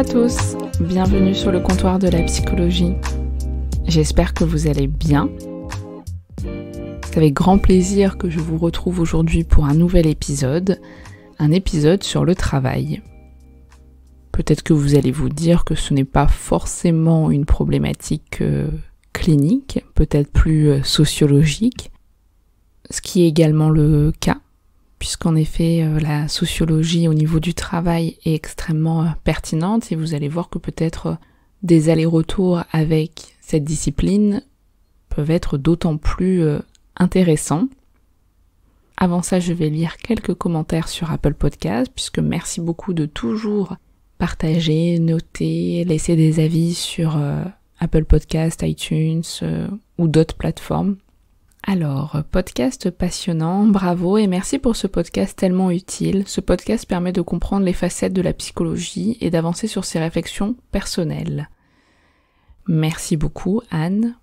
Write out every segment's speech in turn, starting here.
à tous, bienvenue sur le comptoir de la psychologie. J'espère que vous allez bien. C'est avec grand plaisir que je vous retrouve aujourd'hui pour un nouvel épisode, un épisode sur le travail. Peut-être que vous allez vous dire que ce n'est pas forcément une problématique euh, clinique, peut-être plus euh, sociologique, ce qui est également le cas puisqu'en effet euh, la sociologie au niveau du travail est extrêmement euh, pertinente et vous allez voir que peut-être euh, des allers-retours avec cette discipline peuvent être d'autant plus intéressants. Avant ça, je vais lire quelques commentaires sur Apple Podcast, puisque merci beaucoup de toujours partager, noter, laisser des avis sur Apple Podcast, iTunes ou d'autres plateformes. Alors, podcast passionnant, bravo et merci pour ce podcast tellement utile. Ce podcast permet de comprendre les facettes de la psychologie et d'avancer sur ses réflexions personnelles. Merci beaucoup Anne.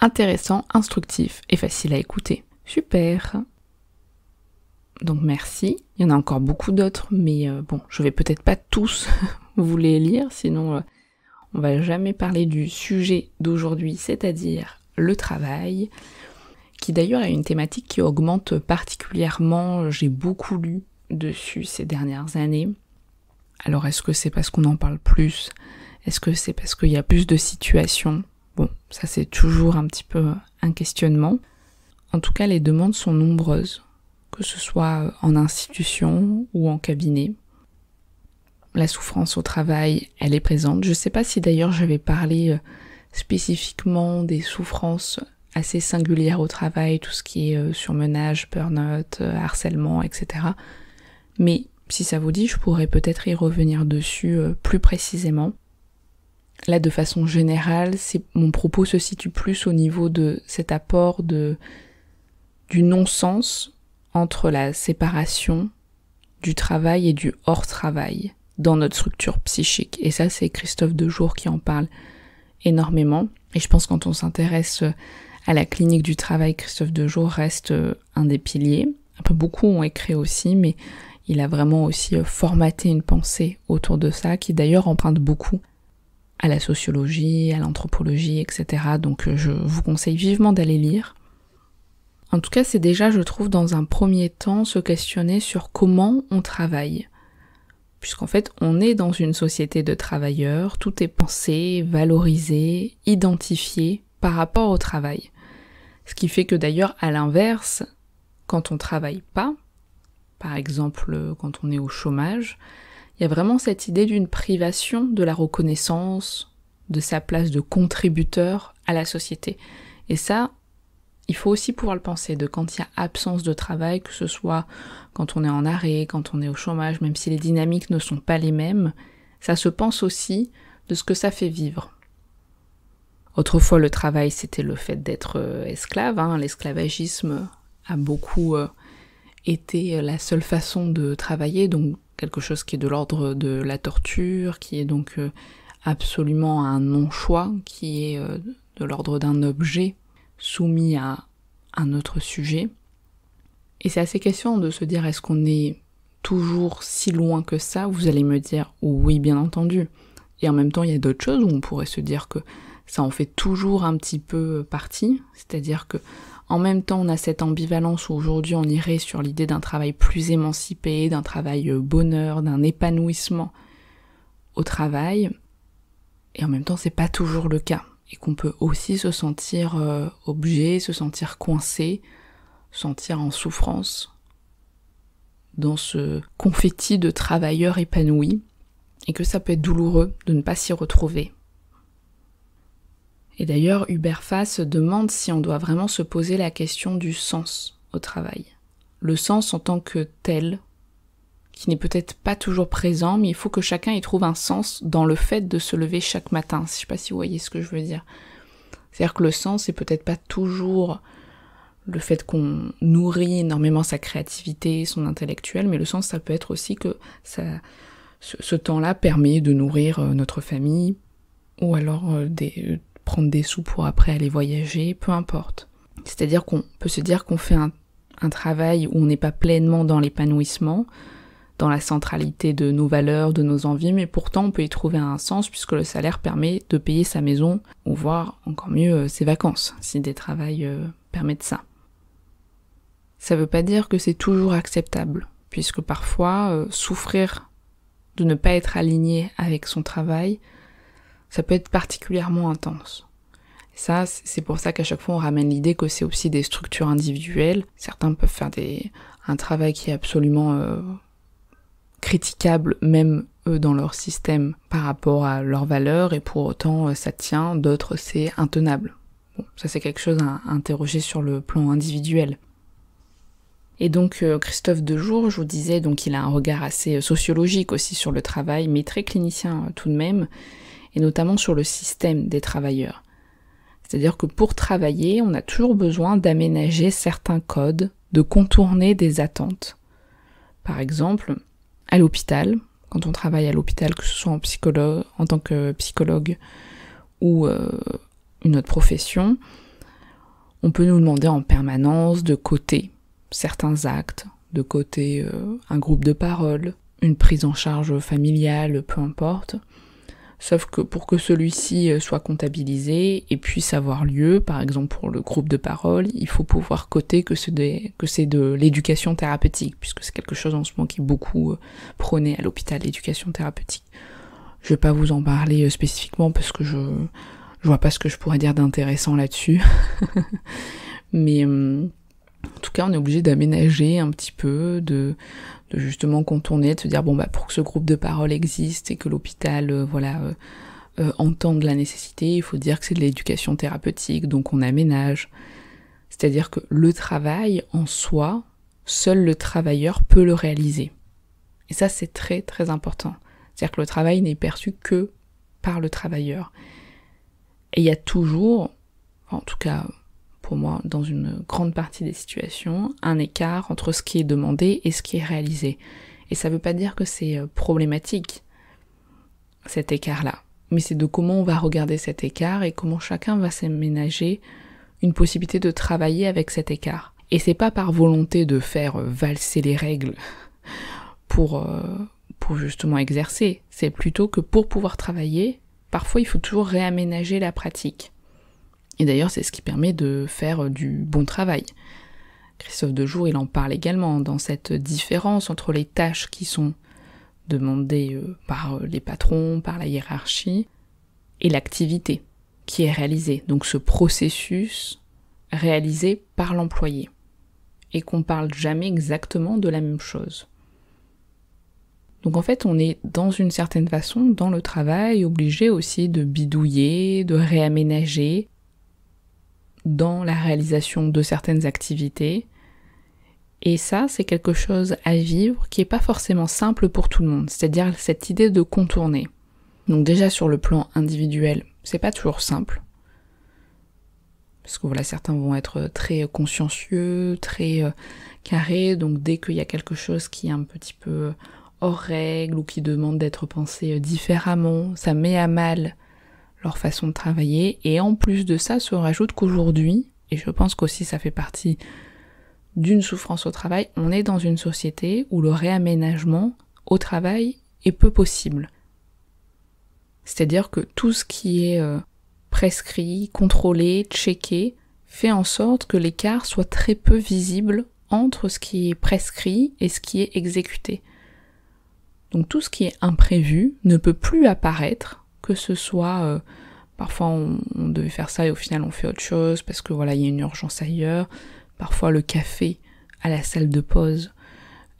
Intéressant, instructif et facile à écouter. Super. Donc merci. Il y en a encore beaucoup d'autres, mais euh, bon, je vais peut-être pas tous vous les lire, sinon euh, on va jamais parler du sujet d'aujourd'hui, c'est-à-dire le travail, qui d'ailleurs est une thématique qui augmente particulièrement. J'ai beaucoup lu dessus ces dernières années. Alors est-ce que c'est parce qu'on en parle plus Est-ce que c'est parce qu'il y a plus de situations Bon, ça c'est toujours un petit peu un questionnement. En tout cas, les demandes sont nombreuses, que ce soit en institution ou en cabinet. La souffrance au travail, elle est présente. Je ne sais pas si d'ailleurs j'avais parlé euh, spécifiquement des souffrances assez singulières au travail, tout ce qui est euh, surmenage, burn-out, euh, harcèlement, etc. Mais si ça vous dit, je pourrais peut-être y revenir dessus euh, plus précisément. Là, de façon générale, c'est mon propos se situe plus au niveau de cet apport de, du non-sens entre la séparation du travail et du hors-travail dans notre structure psychique. Et ça, c'est Christophe Dejour qui en parle énormément. Et je pense quand on s'intéresse euh, à la clinique du travail, Christophe Dejour reste euh, un des piliers. Un peu beaucoup ont écrit aussi, mais il a vraiment aussi euh, formaté une pensée autour de ça, qui d'ailleurs emprunte beaucoup à la sociologie, à l'anthropologie, etc. Donc je vous conseille vivement d'aller lire. En tout cas, c'est déjà, je trouve, dans un premier temps, se questionner sur comment on travaille puisqu'en fait on est dans une société de travailleurs, tout est pensé, valorisé, identifié par rapport au travail. Ce qui fait que d'ailleurs à l'inverse, quand on travaille pas, par exemple quand on est au chômage, il y a vraiment cette idée d'une privation de la reconnaissance, de sa place de contributeur à la société. Et ça, il faut aussi pouvoir le penser de quand il y a absence de travail, que ce soit quand on est en arrêt, quand on est au chômage, même si les dynamiques ne sont pas les mêmes, ça se pense aussi de ce que ça fait vivre. Autrefois, le travail, c'était le fait d'être euh, esclave. Hein. L'esclavagisme a beaucoup euh, été la seule façon de travailler, donc quelque chose qui est de l'ordre de la torture, qui est donc euh, absolument un non-choix, qui est de l'ordre d'un objet soumis à un autre sujet. Et c'est assez question de se dire est-ce qu'on est toujours si loin que ça Vous allez me dire oui, bien entendu. Et en même temps, il y a d'autres choses où on pourrait se dire que ça en fait toujours un petit peu partie, c'est-à-dire que en même temps, on a cette ambivalence où aujourd'hui on irait sur l'idée d'un travail plus émancipé, d'un travail euh, bonheur, d'un épanouissement au travail. Et en même temps, c'est pas toujours le cas et qu'on peut aussi se sentir objet, euh, obligé, se sentir coincé, sentir en souffrance dans ce confetti de travailleurs épanouis et que ça peut être douloureux de ne pas s'y retrouver. Et d'ailleurs, Hubert Fass demande si on doit vraiment se poser la question du sens au travail. Le sens en tant que tel, qui n'est peut-être pas toujours présent, mais il faut que chacun y trouve un sens dans le fait de se lever chaque matin. Je ne sais pas si vous voyez ce que je veux dire. C'est-à-dire que le sens, c'est peut-être pas toujours le fait qu'on nourrit énormément sa créativité, son intellectuel, mais le sens, ça peut être aussi que ça, ce, temps-là permet de nourrir euh, notre famille, ou alors euh, de euh, prendre des sous pour après aller voyager, peu importe. C'est-à-dire qu'on peut se dire qu'on fait un travail où on n'est pas pleinement dans l'épanouissement, dans la centralité de nos valeurs, de nos envies, mais pourtant on peut y trouver un sens puisque le salaire permet de payer sa maison ou voire encore mieux euh, ses vacances si des travails euh, permettent ça. Ça ne veut pas dire que c'est toujours acceptable puisque parfois euh, souffrir de ne pas être aligné avec son travail, ça peut être particulièrement intense. ça, c'est pour ça qu'à chaque fois on ramène l'idée que c'est aussi des structures individuelles. Certains peuvent faire des, un travail qui est absolument critiquables même eux dans leur système par rapport à leurs valeurs et pour autant euh, ça tient, d'autres c'est intenable. ça c'est quelque chose à interroger sur le plan individuel. Et donc euh, Christophe Dejour, je vous disais, donc il a un regard assez euh, sociologique aussi sur le travail, mais très clinicien tout de même, et notamment sur le système des travailleurs. C'est-à-dire que pour travailler, on a toujours besoin d'aménager certains codes, de contourner des attentes. Par exemple, à l'hôpital, quand on travaille à l'hôpital, que ce soit en, psychologue, en tant que psychologue ou euh, une autre profession, on peut nous demander en permanence de côté certains actes, de côté euh, un groupe de parole, une prise en charge familiale, peu importe sauf que pour que celui-ci euh, soit comptabilisé et puisse avoir lieu, par exemple pour le groupe de parole, il faut pouvoir coter que c'est de, l'éducation thérapeutique, puisque c'est quelque chose en ce moment qui est beaucoup euh, prôné à l'hôpital, l'éducation thérapeutique. Je vais pas vous en parler euh, spécifiquement parce que je, vois pas ce que je pourrais dire d'intéressant là-dessus. Mais hum, tout cas, on est obligé d'aménager un petit peu, de, justement contourner, de se dire bon bah pour que ce groupe de parole existe et que l'hôpital euh, voilà euh, euh, entende la nécessité, il faut dire que c'est de l'éducation thérapeutique, donc on aménage. C'est-à-dire que le travail en soi, seul le travailleur peut le réaliser. Et ça c'est très très important. C'est-à-dire que le travail n'est perçu que par le travailleur. Et il y a toujours, en tout cas moi dans une grande partie des situations un écart entre ce qui est demandé et ce qui est réalisé. Et ça ne veut pas dire que c'est euh, problématique cet écart-là, mais c'est de comment on va regarder cet écart et comment chacun va s'aménager une possibilité de travailler avec cet écart. Et c'est pas par volonté de faire euh, valser les règles pour, euh, pour justement exercer, c'est plutôt que pour pouvoir travailler, parfois il faut toujours réaménager la pratique. Et d'ailleurs, c'est ce qui permet de faire du bon travail. Christophe de Jour, il en parle également dans cette différence entre les tâches qui sont demandées euh, par euh, les patrons, par la hiérarchie, et l'activité qui est réalisée. Donc ce processus réalisé par l'employé. Et qu'on ne parle jamais exactement de la même chose. Donc en fait, on est dans une certaine façon dans le travail, obligé aussi de bidouiller, de réaménager, dans la réalisation de certaines activités. Et ça, c'est quelque chose à vivre qui n'est pas forcément simple pour tout le monde, c'est-à-dire cette idée de contourner. Donc déjà sur le plan individuel, c'est pas toujours simple. Parce que voilà, certains vont être très consciencieux, très euh, carrés, donc dès qu'il y a quelque chose qui est un petit peu hors règle ou qui demande d'être pensé différemment, ça met à mal leur façon de travailler. Et en plus de ça, se rajoute qu'aujourd'hui, et je pense qu'aussi ça fait partie d'une souffrance au travail, on est dans une société où le réaménagement au travail est peu possible. C'est-à-dire que tout ce qui est euh, prescrit, contrôlé, checké, fait en sorte que l'écart soit très peu visible entre ce qui est prescrit et ce qui est exécuté. Donc tout ce qui est imprévu ne peut plus apparaître que ce soit. Euh, parfois, on, devait faire ça et au final, on fait autre chose parce que voilà, il y a une urgence ailleurs. Parfois, le café à la salle de pause.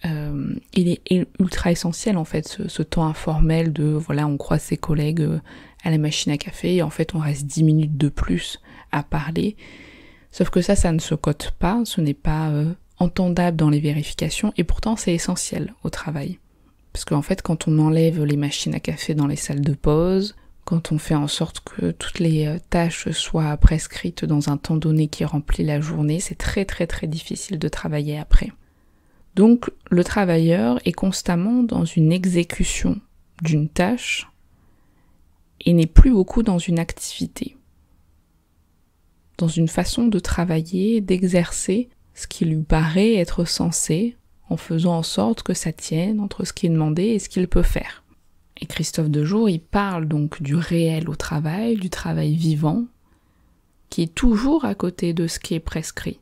Euh, il est ultra essentiel en fait ce, temps informel de voilà on croise ses collègues euh, à la machine à café et en fait on reste dix minutes de plus à parler sauf que ça ça ne se cote pas ce n'est pas entendable dans les vérifications et pourtant c'est essentiel au travail parce qu'en fait quand on enlève les machines à café dans les salles de pause quand on fait en sorte que toutes les euh, tâches soient prescrites dans un temps donné qui remplit la journée, c'est très très très difficile de travailler après. Donc le travailleur est constamment dans une exécution d'une tâche et n'est plus beaucoup dans une activité, dans une façon de travailler, d'exercer ce qui lui paraît être censé en faisant en sorte que ça tienne entre ce qui est demandé et ce qu'il peut faire. Et Christophe Dejour, il parle donc du réel au travail, du travail vivant, qui est toujours à côté de ce qui est prescrit.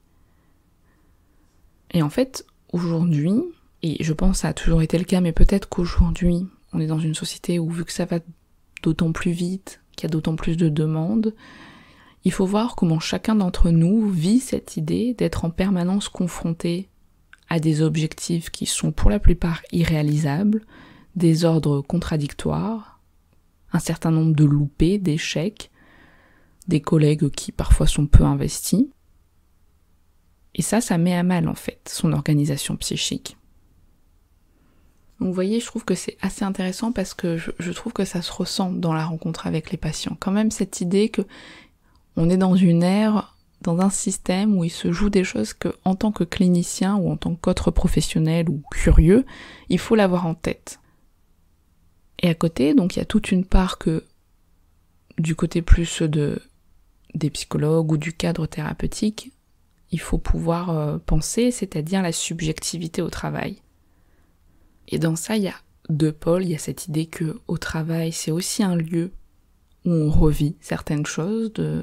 Et en fait, aujourd'hui, et je pense que ça a toujours été le cas, mais peut-être qu'aujourd'hui, on est dans une société où vu que ça va d'autant plus vite, qu'il y a d'autant plus de demandes, il faut voir comment chacun d'entre nous vit cette idée d'être en permanence confronté à des objectifs qui sont pour la plupart irréalisables, des ordres contradictoires, un certain nombre de loupés, d'échecs, des collègues qui parfois sont peu investis. Et ça, ça met à mal en fait son organisation psychique. Donc vous voyez, je trouve que c'est assez intéressant parce que je, je, trouve que ça se ressent dans la rencontre avec les patients. Quand même cette idée que on est dans une ère, dans un système où il se joue des choses que, en tant que clinicien ou en tant qu'autre professionnel ou curieux, il faut l'avoir en tête. Et à côté, donc il y a toute une part que du côté plus de des psychologues ou du cadre thérapeutique, il faut pouvoir euh, penser, c'est-à-dire la subjectivité au travail. Et dans ça, il y a deux pôles, il y a cette idée que au travail, c'est aussi un lieu où on revit certaines choses de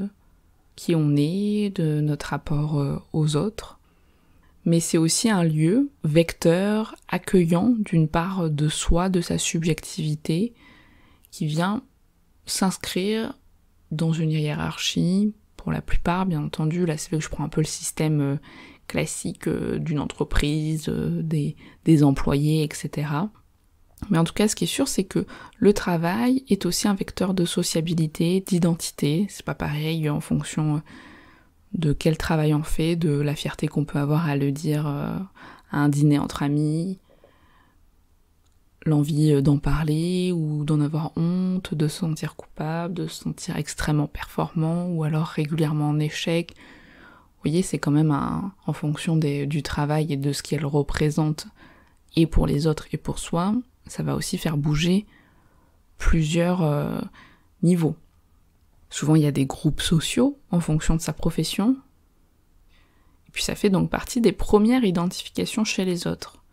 qui on est, de notre rapport euh, aux autres, mais c'est aussi un lieu vecteur, accueillant d'une part de soi, de sa subjectivité, qui vient s'inscrire dans une hiérarchie, pour la plupart bien entendu, là c'est vrai que je prends un peu le système euh, classique euh, d'une entreprise, euh, des, des employés, etc. Mais en tout cas, ce qui est sûr, c'est que le travail est aussi un vecteur de sociabilité, d'identité. C'est pas pareil en fonction de quel travail on fait, de la fierté qu'on peut avoir à le dire euh, à un dîner entre amis, l'envie euh, d'en parler ou d'en avoir honte, de se sentir coupable, de se sentir extrêmement performant ou alors régulièrement en échec. Vous voyez, c'est quand même en fonction du travail et de ce qu'elle représente et pour les autres et pour soi, ça va aussi faire bouger plusieurs euh, niveaux. Souvent, il y a des groupes sociaux en fonction de sa profession. Et puis ça fait donc partie des premières identifications chez les autres.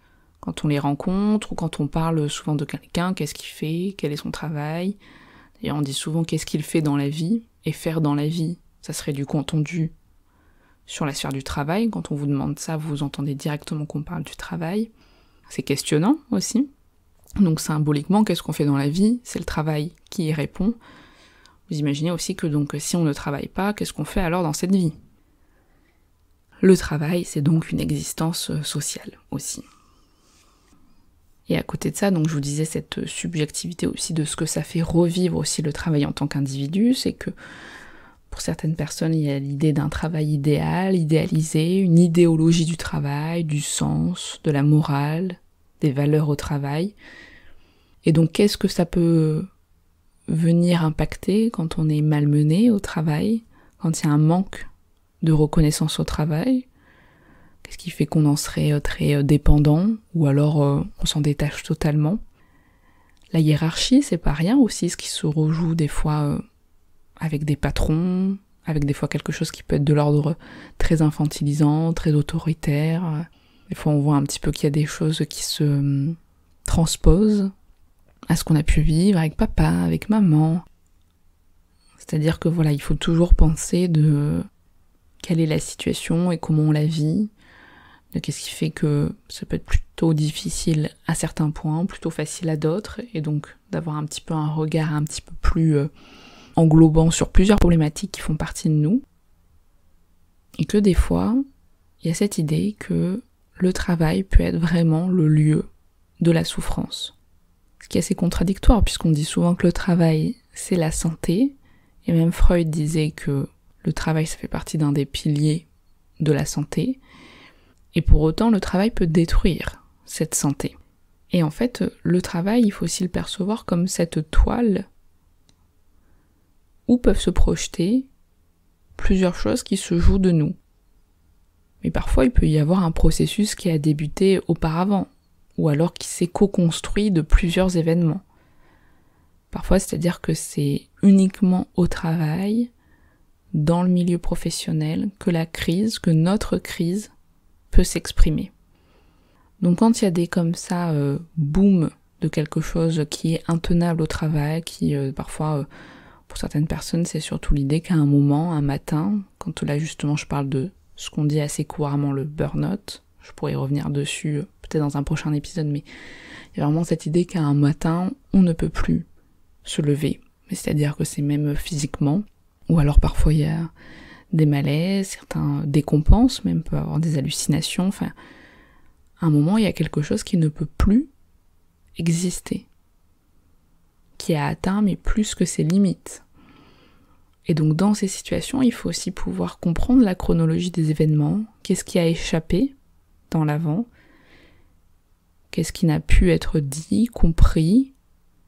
Quand on les rencontre ou quand on parle souvent de quelqu'un, qu'est-ce qu'il fait, quel est son travail. D'ailleurs, on dit souvent qu'est-ce qu'il fait dans la vie et faire dans la vie, ça serait du contendu. Sur la sphère du travail, quand on vous demande ça, vous entendez directement qu'on parle du travail. C'est questionnant aussi. Donc symboliquement, qu'est-ce qu'on fait dans la vie C'est le travail qui y répond. Vous imaginez aussi que donc si on ne travaille pas, qu'est-ce qu'on fait alors dans cette vie Le travail, c'est donc une existence euh, sociale aussi. Et à côté de ça, donc je vous disais cette subjectivité aussi de ce que ça fait revivre aussi le travail en tant qu'individu, c'est que pour certaines personnes, il y a l'idée d'un travail idéal, idéalisé, une idéologie du travail, du sens, de la morale, des valeurs au travail. Et donc qu'est-ce que ça peut venir impacter quand on est malmené au travail, quand il y a un manque de reconnaissance au travail, qu'est-ce qui fait qu'on en serait euh, très euh, dépendant ou alors euh, on s'en détache totalement. La hiérarchie, c'est pas rien aussi, ce qui se rejoue des fois avec des patrons, avec des fois quelque chose qui peut être de l'ordre très infantilisant, très autoritaire. Des fois, on voit un petit peu qu'il y a des choses qui se hum, transposent à ce qu'on a pu vivre avec papa, avec maman. C'est-à-dire que voilà, il faut toujours penser de quelle est la situation et comment on la vit, de qu'est-ce qui fait que ça peut être plutôt difficile à certains points, plutôt facile à d'autres, et donc d'avoir un petit peu un regard un petit peu plus euh, englobant sur plusieurs problématiques qui font partie de nous. Et que des fois, il y a cette idée que le travail peut être vraiment le lieu de la souffrance ce qui est assez contradictoire puisqu'on dit souvent que le travail c'est la santé et même Freud disait que le travail ça fait partie d'un des piliers de la santé et pour autant le travail peut détruire cette santé. Et en fait le travail il faut aussi le percevoir comme cette toile où peuvent se projeter plusieurs choses qui se jouent de nous. Mais parfois il peut y avoir un processus qui a débuté auparavant ou alors qui s'est co-construit de plusieurs événements. Parfois, c'est-à-dire que c'est uniquement au travail, dans le milieu professionnel, que la crise, que notre crise peut s'exprimer. Donc quand il y a des comme ça, euh, boom de quelque chose qui est intenable au travail, qui euh, parfois, euh, pour certaines personnes, c'est surtout l'idée qu'à un moment, un matin, quand là justement je parle de ce qu'on dit assez couramment le burn-out, je pourrais revenir dessus euh, peut-être dans un prochain épisode, mais il y a vraiment cette idée qu'à un matin, on ne peut plus se lever. c'est-à-dire que c'est même physiquement, ou alors parfois il y a des malaises, certains décompensent, même peut avoir des hallucinations. Enfin, à un moment, il y a quelque chose qui ne peut plus exister, qui a atteint mais plus que ses limites. Et donc dans ces situations, il faut aussi pouvoir comprendre la chronologie des événements, qu'est-ce qui a échappé dans l'avant Qu'est-ce qui n'a pu être dit, compris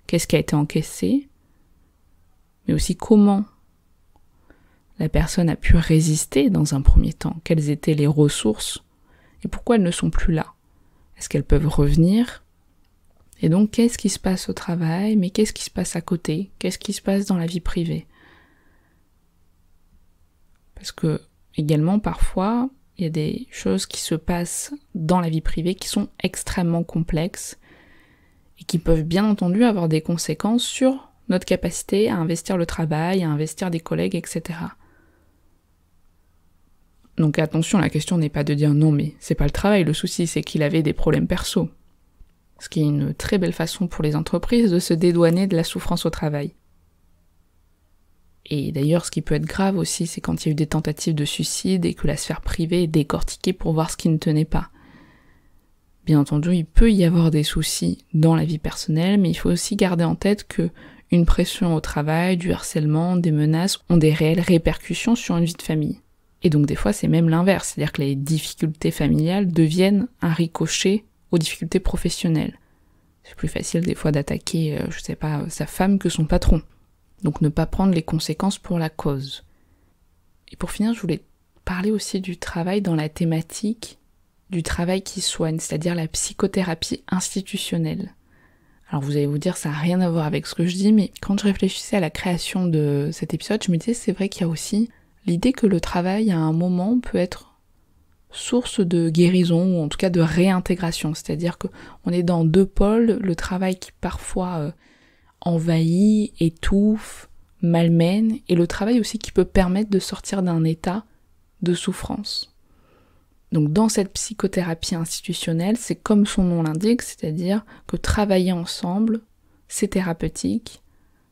Qu'est-ce qui a été encaissé Mais aussi comment la personne a pu résister dans un premier temps Quelles étaient les ressources Et pourquoi elles ne sont plus là Est-ce qu'elles peuvent revenir Et donc, qu'est-ce qui se passe au travail Mais qu'est-ce qui se passe à côté Qu'est-ce qui se passe dans la vie privée Parce que, également, parfois, il y a des choses qui se passent dans la vie privée qui sont extrêmement complexes et qui peuvent bien entendu avoir des conséquences sur notre capacité à investir le travail, à investir des collègues, etc. Donc attention, la question n'est pas de dire non mais c'est pas le travail, le souci c'est qu'il avait des problèmes perso. Ce qui est une très belle façon pour les entreprises de se dédouaner de la souffrance au travail. Et d'ailleurs, ce qui peut être grave aussi, c'est quand il y a eu des tentatives de suicide et que la sphère privée est décortiquée pour voir ce qui ne tenait pas. Bien entendu, il peut y avoir des soucis dans la vie personnelle, mais il faut aussi garder en tête que une pression au travail, du harcèlement, des menaces ont des réelles répercussions sur une vie de famille. Et donc des fois, c'est même l'inverse, c'est-à-dire que les difficultés familiales deviennent un ricochet aux difficultés professionnelles. C'est plus facile des fois d'attaquer, euh, je sais pas, sa femme que son patron. Donc ne pas prendre les conséquences pour la cause. Et pour finir, je voulais parler aussi du travail dans la thématique du travail qui soigne, c'est-à-dire la psychothérapie institutionnelle. Alors vous allez vous dire, ça n'a rien à voir avec ce que je dis, mais quand je réfléchissais à la création de cet épisode, je me disais, c'est vrai qu'il y a aussi l'idée que le travail à un moment peut être source de guérison ou en tout cas de réintégration, c'est-à-dire qu'on est dans deux pôles, le travail qui parfois euh, envahit, étouffe, malmène, et le travail aussi qui peut permettre de sortir d'un état de souffrance. Donc dans cette psychothérapie institutionnelle, c'est comme son nom l'indique, c'est-à-dire que travailler ensemble, c'est thérapeutique,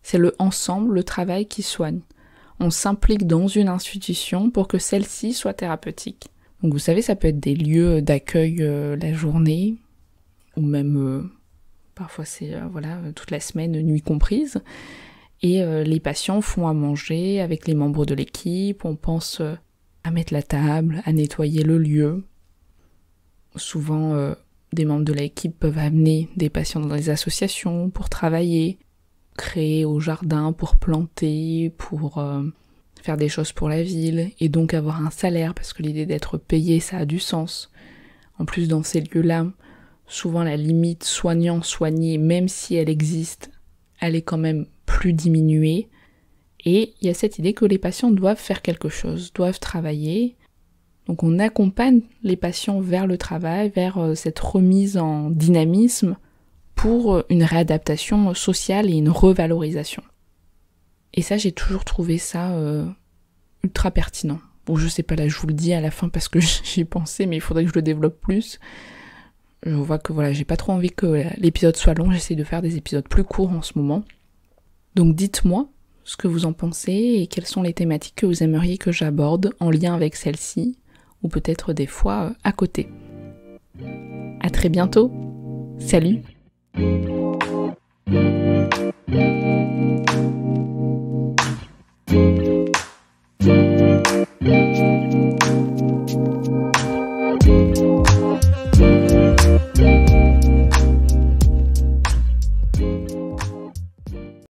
c'est le ensemble, le travail qui soigne. On s'implique dans une institution pour que celle-ci soit thérapeutique. Donc vous savez, ça peut être des lieux d'accueil euh, la journée, ou même euh, Parfois, c'est euh, voilà, toute la semaine, nuit comprise. Et euh, les patients font à manger avec les membres de l'équipe. On pense euh, à mettre la table, à nettoyer le lieu. Souvent, des membres de l'équipe peuvent amener des patients dans les associations pour travailler, créer au jardin, pour planter, pour faire des choses pour la ville, et donc avoir un salaire, parce que l'idée d'être payé, ça a du sens. En plus, dans ces lieux-là, souvent la limite soignant-soigné, même si elle existe, elle est quand même plus diminuée. Et il y a cette idée que les patients doivent faire quelque chose, doivent travailler. Donc on accompagne les patients vers le travail, vers euh, cette remise en dynamisme pour euh, une réadaptation sociale et une revalorisation. Et ça, j'ai toujours trouvé ça euh, ultra pertinent. Bon, je sais pas, là, je vous le dis à la fin parce que j'y pensais, mais il faudrait que je le développe plus je vois que voilà, j'ai pas trop envie que l'épisode soit long, j'essaie de faire des épisodes plus courts en ce moment. Donc dites-moi ce que vous en pensez et quelles sont les thématiques que vous aimeriez que j'aborde en lien avec celle-ci ou peut-être des fois euh, à côté. A très bientôt. Salut.